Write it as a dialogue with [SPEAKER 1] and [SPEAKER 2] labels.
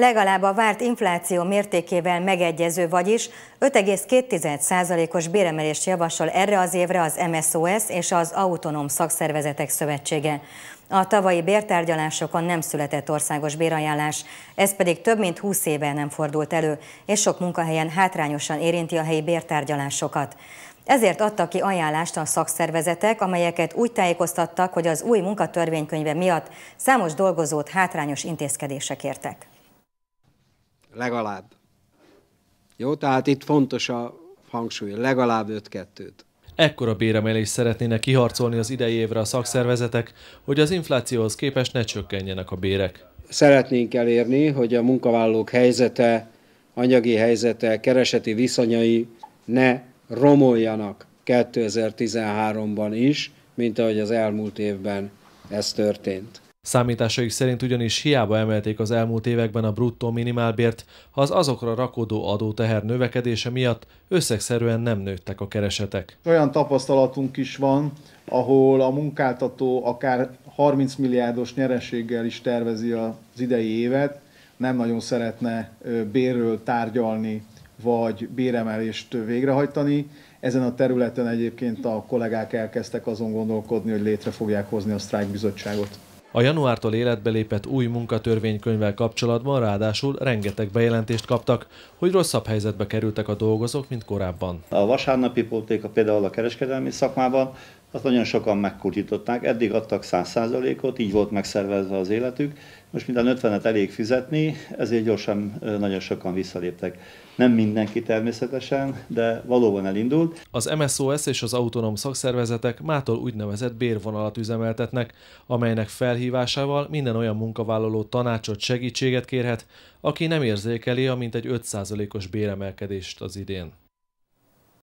[SPEAKER 1] legalább a várt infláció mértékével megegyező, vagyis 5,2%-os béremelést javasol erre az évre az MSOS és az Autonóm Szakszervezetek Szövetsége. A tavalyi bértárgyalásokon nem született országos bérajánlás, ez pedig több mint 20 éve nem fordult elő, és sok munkahelyen hátrányosan érinti a helyi bértárgyalásokat. Ezért adta ki ajánlást a szakszervezetek, amelyeket úgy tájékoztattak, hogy az új munkatörvénykönyve miatt számos dolgozót hátrányos intézkedések értek
[SPEAKER 2] legalább. Jó, tehát itt fontos a hangsúly, legalább 5-2-t.
[SPEAKER 3] Ekkora béremelést szeretnének kiharcolni az idei évre a szakszervezetek, hogy az inflációhoz képest ne csökkenjenek a bérek.
[SPEAKER 2] Szeretnénk elérni, hogy a munkavállalók helyzete, anyagi helyzete, kereseti viszonyai ne romoljanak 2013-ban is, mint ahogy az elmúlt évben ez történt.
[SPEAKER 3] Számításaik szerint ugyanis hiába emelték az elmúlt években a bruttó minimálbért, ha az azokra rakódó adóteher növekedése miatt összegszerűen nem nőttek a keresetek.
[SPEAKER 4] Olyan tapasztalatunk is van, ahol a munkáltató akár 30 milliárdos nyereséggel is tervezi az idei évet, nem nagyon szeretne bérről tárgyalni, vagy béremelést végrehajtani. Ezen a területen egyébként a kollégák elkezdtek azon gondolkodni, hogy létre fogják hozni a sztrájkbizottságot.
[SPEAKER 3] A januártól életbe lépett új munkatörvénykönyvvel kapcsolatban ráadásul rengeteg bejelentést kaptak, hogy rosszabb helyzetbe kerültek a dolgozók, mint korábban.
[SPEAKER 5] A vasárnapi pótéka például a kereskedelmi szakmában azt nagyon sokan megkurtították, eddig adtak 100%-ot, így volt megszervezve az életük, most minden 50-et elég fizetni, ezért gyorsan nagyon sokan visszaléptek. Nem mindenki természetesen, de valóban elindult.
[SPEAKER 3] Az MSOS és az autonóm szakszervezetek mától úgynevezett bérvonalat üzemeltetnek, amelynek felhívásával minden olyan munkavállaló tanácsot, segítséget kérhet, aki nem érzékeli a mintegy 5%-os béremelkedést az idén.